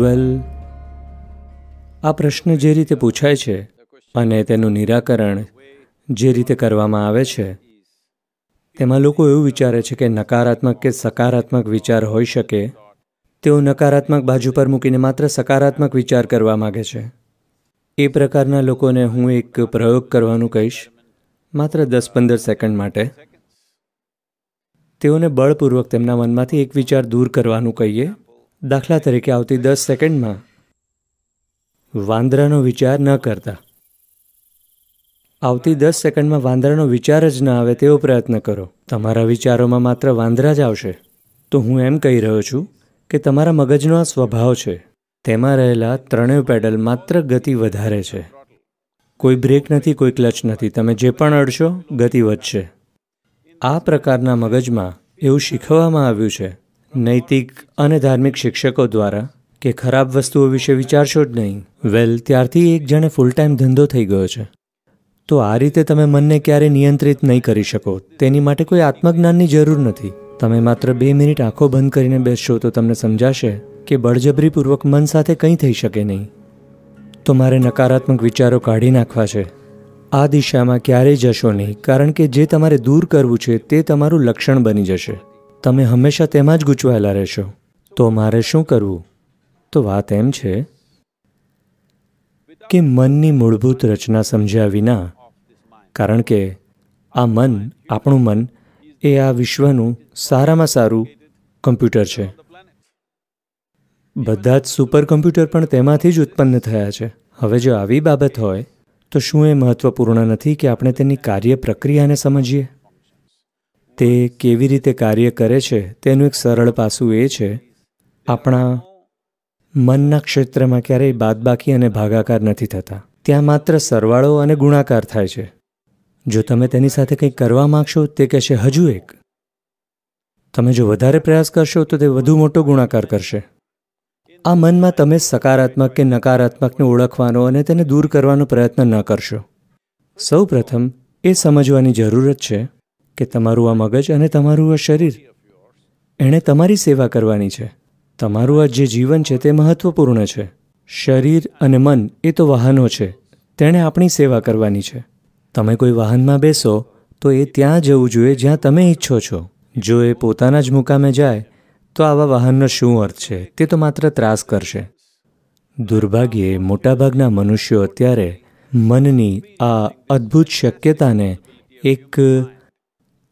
વેલ આ પ્રશ્ન જે રીતે પૂછાય છે અને તેનું નિરાકરણ જે રીતે કરવામાં આવે છે તેમાં લોકો એવું વિચારે છે કે નકારાત્મક કે સકારાત્મક વિચાર હોઈ શકે તેઓ નકારાત્મક બાજુ પર મૂકીને માત્ર સકારાત્મક વિચાર કરવા માગે છે એ પ્રકારના લોકોને હું એક પ્રયોગ કરવાનું કહીશ માત્ર દસ પંદર સેકન્ડ માટે તેઓને બળપૂર્વક તેમના મનમાંથી એક વિચાર દૂર કરવાનું કહીએ દાખલા તરીકે આવતી દસ સેકન્ડમાં વાંદરાનો વિચાર ન કરતા આવતી દસ સેકન્ડમાં વાંદરાનો વિચાર જ ન આવે તેવો પ્રયત્ન કરો તમારા વિચારોમાં માત્ર વાંદરા જ આવશે તો હું એમ કહી રહ્યો છું કે તમારા મગજનો આ સ્વભાવ છે તેમાં રહેલા ત્રણેય પેડલ માત્ર ગતિ વધારે છે કોઈ બ્રેક નથી કોઈ ક્લચ નથી તમે જે પણ અડશો ગતિ વધશે આ પ્રકારના મગજમાં એવું શીખવવામાં આવ્યું છે નૈતિક અને ધાર્મિક શિક્ષકો દ્વારા કે ખરાબ વસ્તુઓ વિશે વિચારશો જ નહીં વેલ ત્યારથી એક જણે ફૂલ ટાઈમ ધંધો થઈ ગયો છે તો આ રીતે તમે મનને ક્યારેય નિયંત્રિત નહીં કરી શકો તેની માટે કોઈ આત્મજ્ઞાનની જરૂર નથી તમે માત્ર બે મિનિટ આંખો બંધ કરીને બેસશો તો તમને સમજાશે કે બળજબરીપૂર્વક મન સાથે કંઈ થઈ શકે નહીં તો મારે નકારાત્મક વિચારો કાઢી નાખવા છે આ દિશામાં ક્યારેય જશો નહીં કારણ કે જે તમારે દૂર કરવું છે તે તમારું લક્ષણ બની જશે તમે હંમેશા તેમાં જ ગૂંચવાયેલા રહેશો તો મારે શું કરવું તો વાત એમ છે કે મનની મૂળભૂત રચના સમજ્યા વિના કારણ કે આ મન આપણું મન એ આ વિશ્વનું સારામાં સારું કમ્પ્યુટર છે બધા જ સુપર કમ્પ્યુટર પણ તેમાંથી જ ઉત્પન્ન થયા છે હવે જો આવી બાબત હોય તો શું એ મહત્વપૂર્ણ નથી કે આપણે તેની કાર્ય પ્રક્રિયાને સમજીએ તે કેવી રીતે કાર્ય કરે છે તેનું એક સરળ પાસું એ છે આપણા મનના ક્ષેત્રમાં ક્યારેય બાદબાકી અને ભાગાકાર નથી થતા ત્યાં માત્ર સરવાળો અને ગુણાકાર થાય છે જો તમે તેની સાથે કંઈક કરવા માગશો તે કહેશે હજુ એક તમે જો વધારે પ્રયાસ કરશો તો તે વધુ મોટો ગુણાકાર કરશે આ મનમાં તમે સકારાત્મક કે નકારાત્મકને ઓળખવાનો અને તેને દૂર કરવાનો પ્રયત્ન ન કરશો સૌ પ્રથમ એ સમજવાની જરૂરત છે કે તમારું આ મગજ અને તમારું આ શરીર એણે તમારી સેવા કરવાની છે તમારું આ જે જીવન છે તે મહત્વપૂર્ણ છે શરીર અને મન એ તો વાહનો છે તેણે આપણી સેવા કરવાની છે તમે કોઈ વાહનમાં બેસો તો એ ત્યાં જવું જોઈએ જ્યાં તમે ઈચ્છો છો જો એ પોતાના જ મુકામે જાય તો આવા વાહનનો શું અર્થ છે તે તો માત્ર ત્રાસ કરશે દુર્ભાગ્યે મોટાભાગના મનુષ્યો અત્યારે મનની આ અદ્ભુત શક્યતાને એક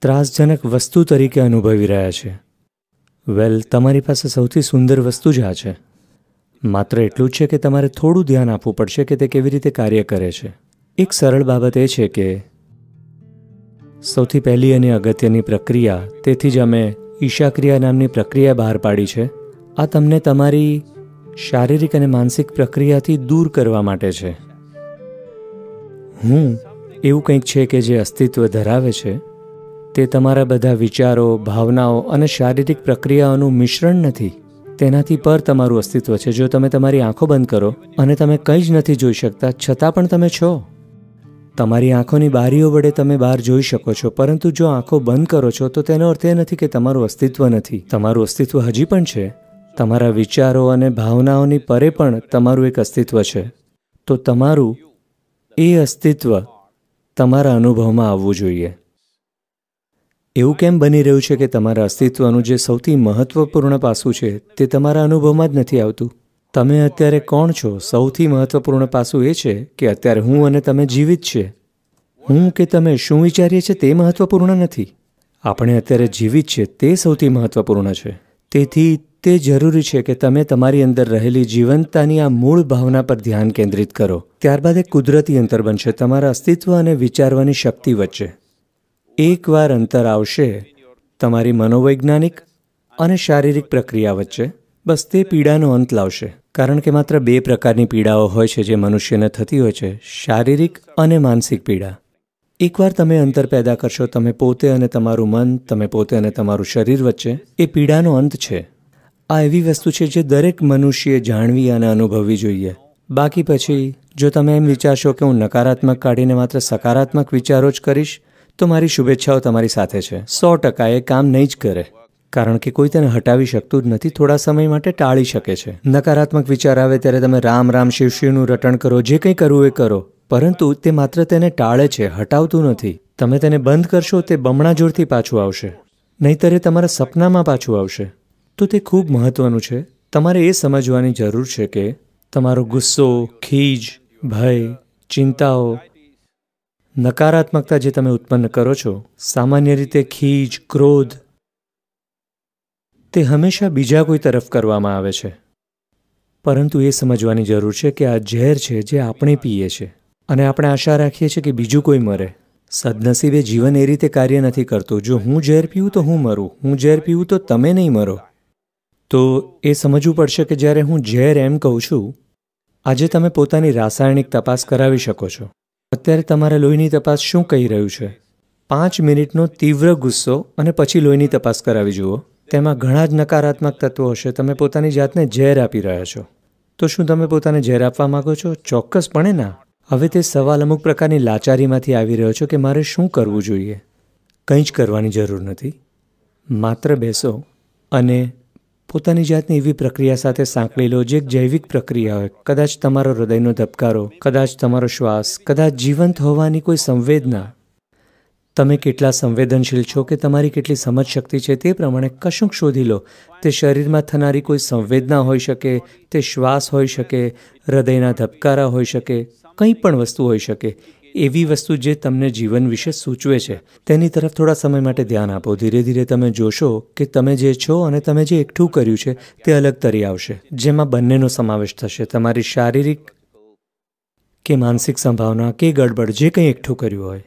ત્રાસજનક વસ્તુ તરીકે અનુભવી રહ્યા છે વેલ તમારી પાસે સૌથી સુંદર વસ્તુ જ આ છે માત્ર એટલું જ છે કે તમારે થોડું ધ્યાન આપવું પડશે કે તે કેવી રીતે કાર્ય કરે છે એક સરળ બાબત એ છે કે સૌથી પહેલી અને અગત્યની પ્રક્રિયા તેથી જ અમે ઈશાક્રિયા નામની પ્રક્રિયા બહાર પાડી છે આ તમને તમારી શારીરિક અને માનસિક પ્રક્રિયાથી દૂર કરવા માટે છે હું એવું કંઈક છે કે જે અસ્તિત્વ ધરાવે છે તે તમારા બધા વિચારો ભાવનાઓ અને શારીરિક પ્રક્રિયાઓનું મિશ્રણ નથી તેનાથી પર તમારું અસ્તિત્વ છે જો તમે તમારી આંખો બંધ કરો અને તમે કંઈ જ નથી જોઈ શકતા છતાં પણ તમે છો તમારી આંખોની બારીઓ વડે તમે બહાર જોઈ શકો છો પરંતુ જો આંખો બંધ કરો છો તો તેનો અર્થ એ નથી કે તમારું અસ્તિત્વ નથી તમારું અસ્તિત્વ હજી પણ છે તમારા વિચારો અને ભાવનાઓની પરે પણ તમારું એક અસ્તિત્વ છે તો તમારું એ અસ્તિત્વ તમારા અનુભવમાં આવવું જોઈએ એવું કેમ બની રહ્યું છે કે તમારા અસ્તિત્વનું જે સૌથી મહત્વપૂર્ણ પાસું છે તે તમારા અનુભવમાં જ નથી આવતું તમે અત્યારે કોણ છો સૌથી મહત્વપૂર્ણ પાસું એ છે કે અત્યારે હું અને તમે જીવિત છે હું કે તમે શું વિચારીએ છીએ તે મહત્વપૂર્ણ નથી આપણે અત્યારે જીવિત છે તે સૌથી મહત્વપૂર્ણ છે તેથી તે જરૂરી છે કે તમે તમારી અંદર રહેલી જીવંતતાની આ મૂળ ભાવના પર ધ્યાન કેન્દ્રિત કરો ત્યારબાદ એક કુદરતી અંતર બનશે તમારા અસ્તિત્વ અને વિચારવાની શક્તિ વચ્ચે એકવાર અંતર આવશે તમારી મનોવૈજ્ઞાનિક અને શારીરિક પ્રક્રિયા વચ્ચે બસ તે પીડાનો અંત લાવશે કારણ કે માત્ર બે પ્રકારની પીડાઓ હોય છે જે મનુષ્યને થતી હોય છે શારીરિક અને માનસિક પીડા એકવાર તમે અંતર પેદા કરશો તમે પોતે અને તમારું મન તમે પોતે અને તમારું શરીર વચ્ચે એ પીડાનો અંત છે આ એવી વસ્તુ છે જે દરેક મનુષ્યએ જાણવી અને અનુભવવી જોઈએ બાકી પછી જો તમે એમ વિચારશો કે હું નકારાત્મક કાઢીને માત્ર સકારાત્મક વિચારો જ કરીશ તો મારી શુભેચ્છાઓ તમારી સાથે છે સો ટકા એ કામ નહીં જ કરે કારણ કે કોઈ તેને હટાવી શકતું જ નથી થોડા સમય માટે ટાળી શકે છે નકારાત્મક વિચાર આવે ત્યારે તમે રામ રામ શિવ શિવનું રટણ કરો જે કંઈ કરવું એ કરો પરંતુ તે માત્ર તેને ટાળે છે હટાવતું નથી તમે તેને બંધ કરશો તે બમણા જોરથી પાછું આવશે નહીંતર એ તમારા સપનામાં પાછું આવશે તો તે ખૂબ મહત્વનું છે તમારે એ સમજવાની જરૂર છે કે તમારો ગુસ્સો ખીજ ભય ચિંતાઓ નકારાત્મકતા જે તમે ઉત્પન્ન કરો છો સામાન્ય રીતે ખીજ ક્રોધ તે હંમેશા બીજા કોઈ તરફ કરવામાં આવે છે પરંતુ એ સમજવાની જરૂર છે કે આ ઝેર છે જે આપણે પીએ છીએ અને આપણે આશા રાખીએ છીએ કે બીજું કોઈ મરે સદનસીબે જીવન એ રીતે કાર્ય નથી કરતું જો હું ઝેર પીવું તો હું મરું હું ઝેર પીવું તો તમે નહીં મરો તો એ સમજવું પડશે કે જ્યારે હું ઝેર એમ કહું છું આજે તમે પોતાની રાસાયણિક તપાસ કરાવી શકો છો અત્યારે તમારે લોહીની તપાસ શું કહી રહ્યું છે પાંચ મિનિટનો તીવ્ર ગુસ્સો અને પછી લોહીની તપાસ કરાવી જુઓ તેમાં ઘણા જ નકારાત્મક તત્વો હશે તમે પોતાની જાતને ઝેર આપી રહ્યા છો તો શું તમે પોતાને ઝેર આપવા માગો છો ચોક્કસપણે ના હવે તે સવાલ અમુક પ્રકારની લાચારીમાંથી આવી રહ્યો છો કે મારે શું કરવું જોઈએ કંઈ જ કરવાની જરૂર નથી માત્ર બેસો અને પોતાની જાતને એવી પ્રક્રિયા સાથે સાંકળી લો જે એક જૈવિક પ્રક્રિયા હોય કદાચ તમારો હૃદયનો ધબકારો કદાચ તમારો શ્વાસ કદાચ જીવંત હોવાની કોઈ સંવેદના તમે કેટલા સંવેદનશીલ છો કે તમારી કેટલી સમજ શક્તિ છે તે પ્રમાણે કશુંક શોધી લો તે શરીરમાં થનારી કોઈ સંવેદના હોઈ શકે તે શ્વાસ હોઈ શકે હૃદયના ધબકારા હોઈ શકે કંઈ પણ વસ્તુ હોઈ શકે એવી વસ્તુ જે તમને જીવન વિશે સૂચવે છે તેની તરફ થોડા સમય માટે ધ્યાન આપો ધીરે ધીરે તમે જોશો કે તમે જે છો અને તમે જે એકઠું કર્યું છે તે અલગ તરી આવશે જેમાં બંનેનો સમાવેશ થશે તમારી શારીરિક કે માનસિક સંભાવના કે ગડબડ જે કંઈ એકઠું કર્યું હોય